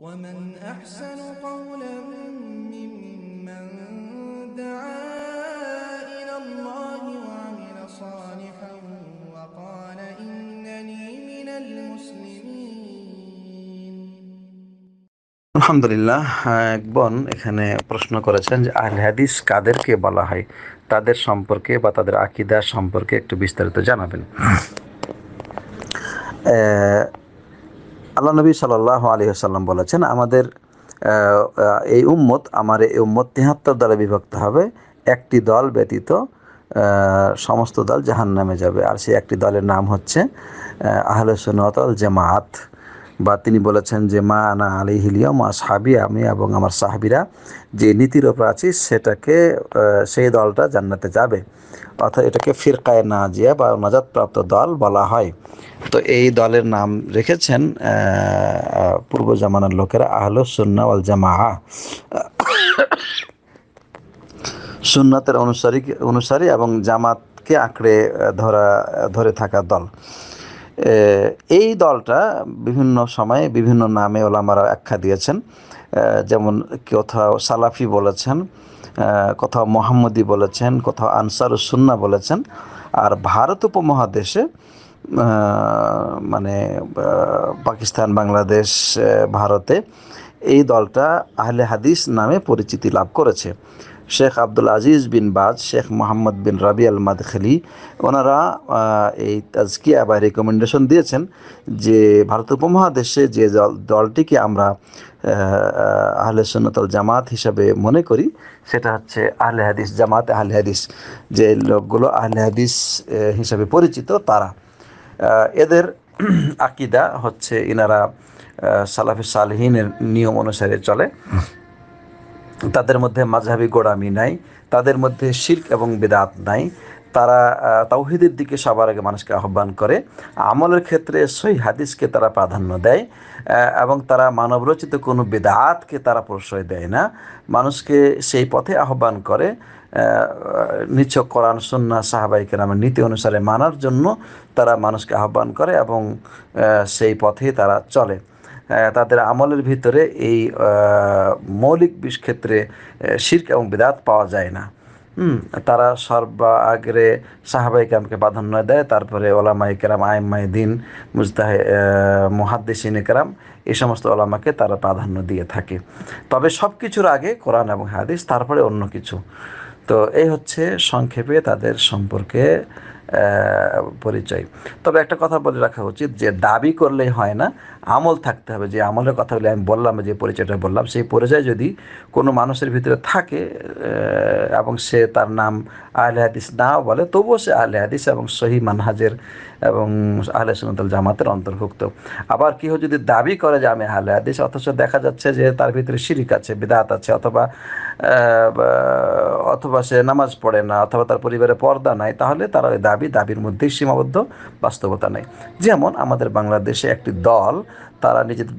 ومن أحسن قولا ممن دعا إلى الله وعمل صالحا وقال إنني من المسلمين আলহামদুলিল্লাহ এক বোন এখানে প্রশ্ন করেছেন যে আহল হাদিস কাদেরকে বলা হয় তাদের সম্পর্কে বা তাদের আকিদা সম্পর্কে একটু বিস্তারিত জানাবেন আল্লাহ নবী সাল্লাহ আলী আসাল্লাম বলেছেন আমাদের এই উম্মত আমার এই উম্মত তিহাত্তর দলে বিভক্ত হবে একটি দল ব্যতীত সমস্ত দল জাহান নামে যাবে আর সেই একটি দলের নাম হচ্ছে আহলে সুনত জামাত বা তিনি বলেছেন যে মা আনা আলি হিলিয়া মা সাহাবি আমি এবং আমার সাহাবিরা যে নীতির ওপর আছি সেটাকে সেই দলটা জান্নাতে যাবে অর্থাৎ এটাকে ফিরকায় নাজিয়া বা নাজাদপ্রাপ্ত দল বলা হয় তো এই দলের নাম রেখেছেন পূর্ব জামানার লোকেরা আহলো সুন্না ওয়াল জামাহা সুন্নাতের অনুসারী অনুসারী এবং জামাতকে আঁকড়ে ধরা ধরে থাকা দল এই দলটা বিভিন্ন সময়ে বিভিন্ন নামে ওলামারা আখ্যা দিয়েছেন যেমন কোথাও সালাফি বলেছেন কোথাও মোহাম্মদী বলেছেন কোথাও আনসার সুন্না বলেছেন আর ভারত উপমহাদেশে মানে পাকিস্তান বাংলাদেশ ভারতে এই দলটা আহলে হাদিস নামে পরিচিতি লাভ করেছে শেখ আব্দুল আজিজ বিন বাজ শেখ মোহাম্মদ বিন রাবি আল মাদখেলি ওনারা এই তাজকিয়া বা রেকমেন্ডেশন দিয়েছেন যে ভারত উপমহাদেশে যে দলটিকে আমরা আহলে সন্ন্যতল জামাত হিসাবে মনে করি সেটা হচ্ছে আহলে হাদিস জামাত আহলে হাদিস যে লোকগুলো আহলে হাদিস হিসাবে পরিচিত তারা এদের আকিদা হচ্ছে ইনারা সালাফি সালহীনের নিয়ম অনুসারে চলে তাদের মধ্যে মাঝহাবি গোড়ামি নাই তাদের মধ্যে শিল্ক এবং বেদাত নাই তারা তাওহিদের দিকে সবার আগে মানুষকে আহ্বান করে আমলের ক্ষেত্রে সই হাদিসকে তারা প্রাধান্য দেয় এবং তারা মানবরচিত কোনো বেদাতকে তারা প্রশ্রয় দেয় না মানুষকে সেই পথে আহ্বান করে নিচ্ছ কোরআন সন্না সাহাবাইকে নামের নীতি অনুসারে মানার জন্য তারা মানুষকে আহ্বান করে এবং সেই পথে তারা চলে তাদের আমলের ভিতরে এই মৌলিক বিষক্ষেত্রে শির্ক এবং বেদাত পাওয়া যায় না তারা সর্বা আগরে সাহাবাইকামকে প্রাধান্য দেয় তারপরে ওলামা ইকরাম আইম্মাই দিন মুজতাহ মুহাদ্দিসিন ইকরাম এই সমস্ত ওলামাকে তারা প্রাধান্য দিয়ে থাকে তবে সব কিছুর আগে কোরআন এবং হাদিস তারপরে অন্য কিছু তো এই হচ্ছে সংক্ষেপে তাদের সম্পর্কে পরিচয় তবে একটা কথা বলে রাখা উচিত যে দাবি করলে হয় না আমল থাকতে হবে যে আমলের কথা বলে আমি বললাম যে পরিচয়টা বললাম সেই পরিচয় যদি কোনো মানুষের ভিতরে থাকে এবং সে তার নাম আহলে হাদিস না বলে তবুও সে আহলে হাদিস এবং সহি মানহাজের এবং আহলে সুনতল জামাতের অন্তর্ভুক্ত আবার কেউ যদি দাবি করে যে আমি আহলে হাদিস অথচ দেখা যাচ্ছে যে তার ভিতরে শিরিক আছে বিদাত আছে অথবা অথবা সে নামাজ পড়ে না অথবা তার পরিবারে পর্দা নাই তাহলে তারা ওই দাবি দাবি দাবির মধ্যেই সীমাবদ্ধ বাস্তবতা নেই যেমন আমাদের বাংলাদেশে একটি দল তারা নিজেদের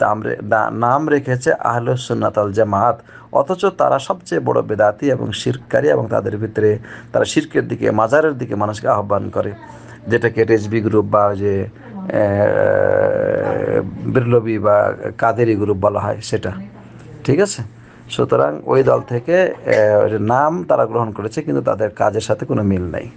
দাম নাম রেখেছে আহলে সুন্নাতাল জামাত অথচ তারা সবচেয়ে বড় বেদাতি এবং শিরকারী এবং তাদের ভিতরে তারা শিরকের দিকে মাজারের দিকে মানুষকে আহ্বান করে যেটাকে রেজবি গ্রুপ বা যে বিরলবি বা কাদেরি গ্রুপ বলা হয় সেটা ঠিক আছে সুতরাং ওই দল থেকে নাম তারা গ্রহণ করেছে কিন্তু তাদের কাজের সাথে কোনো মিল নেই